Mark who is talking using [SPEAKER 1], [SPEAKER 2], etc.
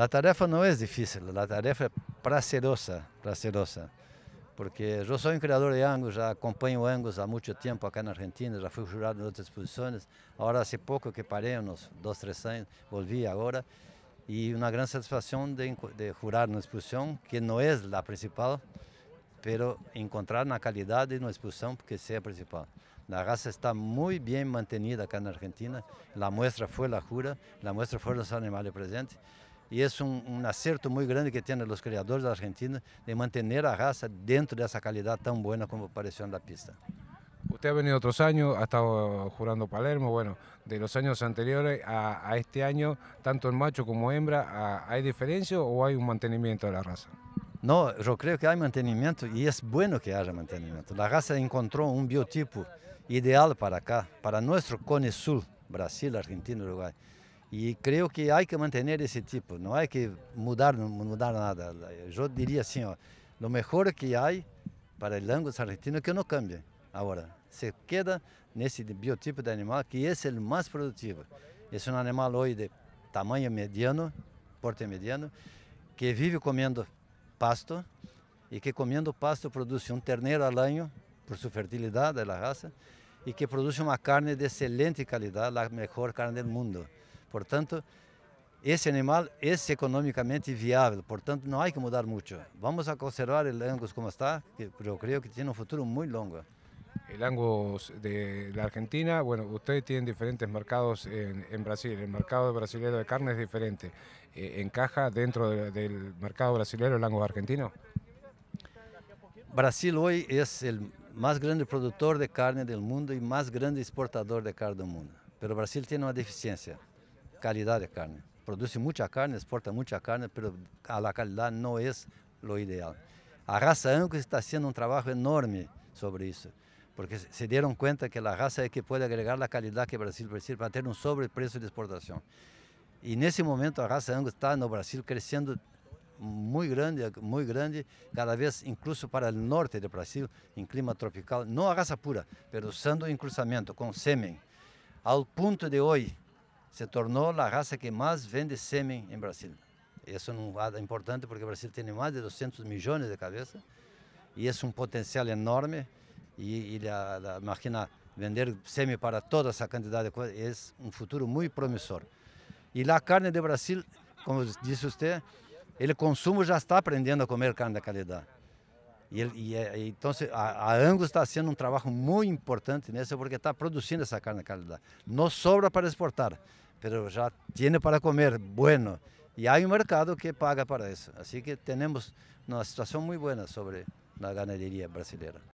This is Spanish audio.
[SPEAKER 1] a tarefa não é difícil, a tarefa é prazerosa, prazerosa. Porque eu sou um criador de Angus, já acompanho Angus há muito tempo aqui na Argentina, já fui jurado em outras exposições. Agora, há pouco que parei, uns dois, três anos, volvi agora. E uma grande satisfação de, de jurar na exposição, que não é a principal, pero encontrar na qualidade e na exposição, porque é a principal. A raça está muito bem mantenida aqui na Argentina. A muestra foi a jura, a muestra foram os animais presentes. Y es un un acerto grande que tienen los criadores de Argentina de mantener a raza dentro de esa calidad tan buena como apareció en la pista.
[SPEAKER 2] Usted ha venido otros años, ha estado jurando Palermo, bueno, de los años anteriores a, este año, tanto el macho como hembra, ¿hay diferencia o hay un mantenimiento de la raza? No, yo creo que hay mantenimiento y
[SPEAKER 1] es bueno que haya mantenimiento. La raza encontró un biotipo ideal para acá, para nuestro Cone Sur, Brasil, Argentina, Uruguay. E creio que há que manter esse tipo, não há é que mudar, mudar nada. Eu diria assim, ó, o melhor que há para o langos argentino é que não cambie agora. Se queda nesse biotipo de animal que esse é o mais produtivo. Esse é um animal hoje de tamanho mediano, porte mediano, que vive comendo pasto e que comendo pasto produz um terneiro al ano por sua fertilidade da raça e que produz uma carne de excelente qualidade, a melhor carne do mundo. Por tanto, ese animal es económicamente viable, por tanto no hay que mudar mucho. Vamos a conservar el Angus como está,
[SPEAKER 2] que creo que tiene un um futuro muy largo. El Angus de la Argentina, bueno, ustedes tienen diferentes mercados en, Brasil. El mercado brasileño de carne es diferente. Eh, ¿Encaja dentro del mercado brasileño el Angus argentino?
[SPEAKER 1] Brasil hoy es el más grande productor de carne del mundo y más grande exportador de carne del mundo. Pero Brasil tiene una deficiencia calidad de carne. Produce mucha carne, exporta mucha carne, pero a la calidad no es lo ideal. A raza Angus está haciendo un trabajo enorme sobre eso, porque se dieron cuenta que la raza es que puede agregar la calidad que Brasil precisa para tener un sobreprecio de exportación. Y en ese momento la raza Angus está en Brasil creciendo muy grande, muy grande, cada vez incluso para el norte de Brasil, en clima tropical, no a raza pura, pero usando en con semen. Al punto de hoy, se tornou a raça que mais vende sêmen em Brasil. Isso é um dado importante porque o Brasil tem mais de 200 milhões de cabeças e é um potencial enorme. E, e la, imagina vender sêmen para toda essa quantidade de coisas é um futuro muito promissor. E a carne do Brasil, como disse você, ele consumo já está aprendendo a comer carne de qualidade. E, e, é, e, então a, a Angus está sendo um trabalho muito importante nessa porque está produzindo essa carne de qualidade. Não sobra para exportar. pero ya tiene para comer, bueno. Y hay un mercado que paga para eso. Así que tenemos una situación muy buena sobre la ganadería brasileña.